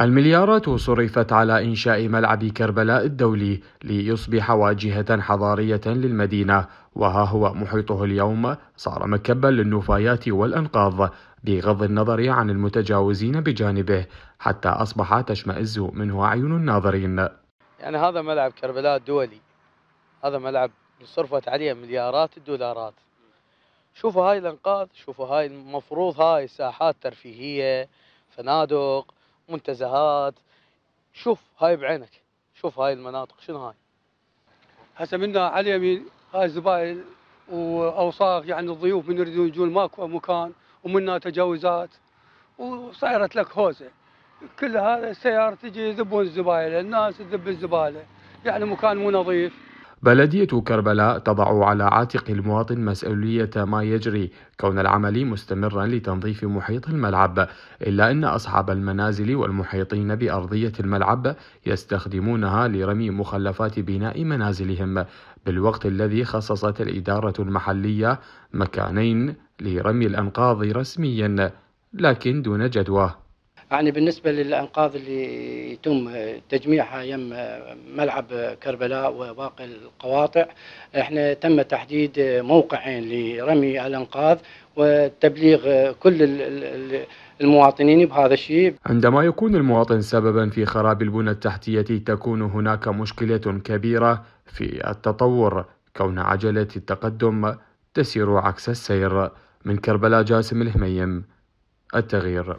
المليارات صرفت على إنشاء ملعب كربلاء الدولي ليصبح واجهة حضارية للمدينة وها هو محيطه اليوم صار مكبا للنفايات والأنقاض بغض النظر عن المتجاوزين بجانبه حتى أصبح تشمئز منه أعين الناظرين يعني هذا ملعب كربلاء الدولي هذا ملعب صرفت عليه مليارات الدولارات شوفوا هاي الأنقاض شوفوا هاي المفروض هاي ساحات ترفيهية فنادق منتزهات شوف هاي بعينك شوف هاي المناطق شنو هاي هسه منا على اليمين هاي زباين واوساخ يعني الضيوف من يريدون يجون ماكو مكان ومنا تجاوزات وصارت لك هوسه كل هذا السيارة تجي يذبون الزباله الناس تذب الزباله يعني مكان مو نظيف بلدية كربلاء تضع على عاتق المواطن مسؤولية ما يجري كون العمل مستمرا لتنظيف محيط الملعب إلا أن أصحاب المنازل والمحيطين بأرضية الملعب يستخدمونها لرمي مخلفات بناء منازلهم بالوقت الذي خصصت الإدارة المحلية مكانين لرمي الأنقاض رسميا لكن دون جدوى يعني بالنسبة للأنقاض اللي يتم تجميعها يم ملعب كربلاء وباقي القواطع احنا تم تحديد موقعين لرمي الأنقاض وتبليغ كل المواطنين بهذا الشيء عندما يكون المواطن سببا في خراب البنى التحتية تكون هناك مشكلة كبيرة في التطور كون عجلة التقدم تسير عكس السير من كربلاء جاسم الهميم التغيير